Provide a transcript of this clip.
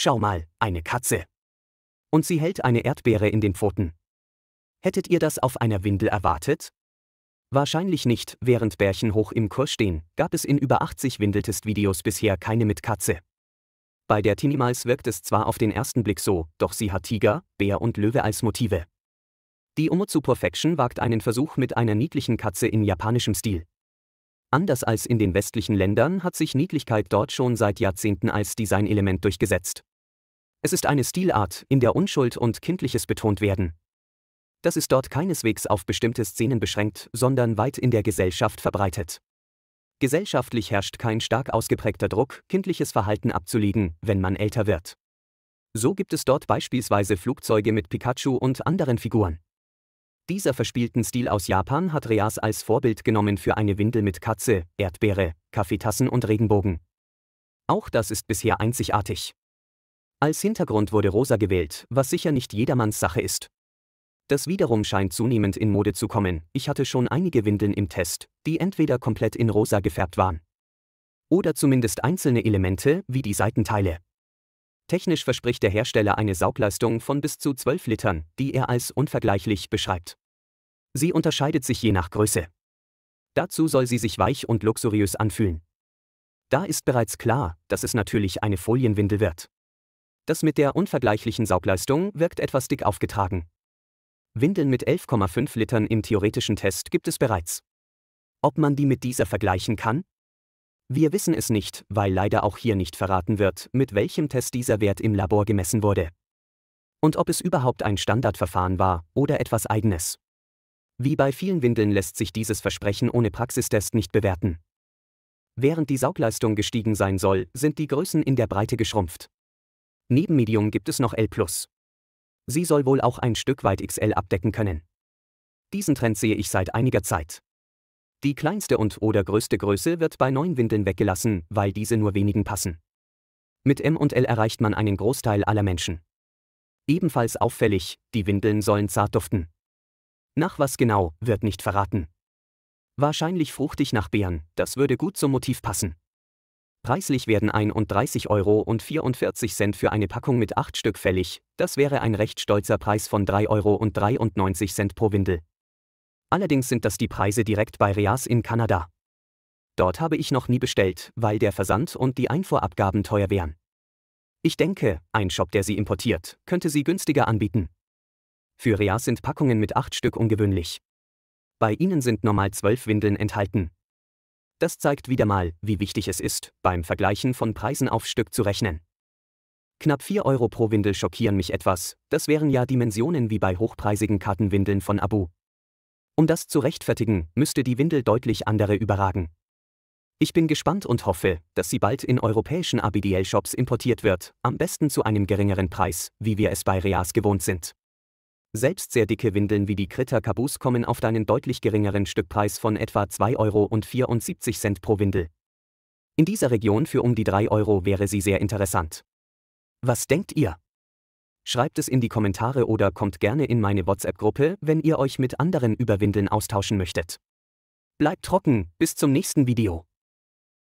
Schau mal, eine Katze. Und sie hält eine Erdbeere in den Pfoten. Hättet ihr das auf einer Windel erwartet? Wahrscheinlich nicht, während Bärchen hoch im Kurs stehen, gab es in über 80 Windeltest-Videos bisher keine mit Katze. Bei der Tinimals wirkt es zwar auf den ersten Blick so, doch sie hat Tiger, Bär und Löwe als Motive. Die Omotsu Perfection wagt einen Versuch mit einer niedlichen Katze in japanischem Stil. Anders als in den westlichen Ländern hat sich Niedlichkeit dort schon seit Jahrzehnten als Designelement durchgesetzt. Es ist eine Stilart, in der Unschuld und Kindliches betont werden. Das ist dort keineswegs auf bestimmte Szenen beschränkt, sondern weit in der Gesellschaft verbreitet. Gesellschaftlich herrscht kein stark ausgeprägter Druck, kindliches Verhalten abzulegen, wenn man älter wird. So gibt es dort beispielsweise Flugzeuge mit Pikachu und anderen Figuren. Dieser verspielten Stil aus Japan hat Reas als Vorbild genommen für eine Windel mit Katze, Erdbeere, Kaffeetassen und Regenbogen. Auch das ist bisher einzigartig. Als Hintergrund wurde rosa gewählt, was sicher nicht jedermanns Sache ist. Das wiederum scheint zunehmend in Mode zu kommen. Ich hatte schon einige Windeln im Test, die entweder komplett in rosa gefärbt waren. Oder zumindest einzelne Elemente, wie die Seitenteile. Technisch verspricht der Hersteller eine Saugleistung von bis zu 12 Litern, die er als unvergleichlich beschreibt. Sie unterscheidet sich je nach Größe. Dazu soll sie sich weich und luxuriös anfühlen. Da ist bereits klar, dass es natürlich eine Folienwindel wird das mit der unvergleichlichen Saugleistung wirkt etwas dick aufgetragen. Windeln mit 11,5 Litern im theoretischen Test gibt es bereits. Ob man die mit dieser vergleichen kann? Wir wissen es nicht, weil leider auch hier nicht verraten wird, mit welchem Test dieser Wert im Labor gemessen wurde. Und ob es überhaupt ein Standardverfahren war oder etwas eigenes. Wie bei vielen Windeln lässt sich dieses Versprechen ohne Praxistest nicht bewerten. Während die Saugleistung gestiegen sein soll, sind die Größen in der Breite geschrumpft. Neben Medium gibt es noch L+. Sie soll wohl auch ein Stück weit XL abdecken können. Diesen Trend sehe ich seit einiger Zeit. Die kleinste und oder größte Größe wird bei neuen Windeln weggelassen, weil diese nur wenigen passen. Mit M und L erreicht man einen Großteil aller Menschen. Ebenfalls auffällig, die Windeln sollen zart duften. Nach was genau, wird nicht verraten. Wahrscheinlich fruchtig nach Beeren, das würde gut zum Motiv passen. Preislich werden 31,44 Euro für eine Packung mit 8 Stück fällig, das wäre ein recht stolzer Preis von 3,93 Euro pro Windel. Allerdings sind das die Preise direkt bei Reas in Kanada. Dort habe ich noch nie bestellt, weil der Versand und die Einfuhrabgaben teuer wären. Ich denke, ein Shop, der sie importiert, könnte sie günstiger anbieten. Für Reas sind Packungen mit 8 Stück ungewöhnlich. Bei ihnen sind normal 12 Windeln enthalten, das zeigt wieder mal, wie wichtig es ist, beim Vergleichen von Preisen auf Stück zu rechnen. Knapp 4 Euro pro Windel schockieren mich etwas, das wären ja Dimensionen wie bei hochpreisigen Kartenwindeln von Abu. Um das zu rechtfertigen, müsste die Windel deutlich andere überragen. Ich bin gespannt und hoffe, dass sie bald in europäischen ABDL-Shops importiert wird, am besten zu einem geringeren Preis, wie wir es bei Reas gewohnt sind. Selbst sehr dicke Windeln wie die Krita Kabus kommen auf einen deutlich geringeren Stückpreis von etwa 2,74 Euro pro Windel. In dieser Region für um die 3 Euro wäre sie sehr interessant. Was denkt ihr? Schreibt es in die Kommentare oder kommt gerne in meine WhatsApp-Gruppe, wenn ihr euch mit anderen über Windeln austauschen möchtet. Bleibt trocken, bis zum nächsten Video.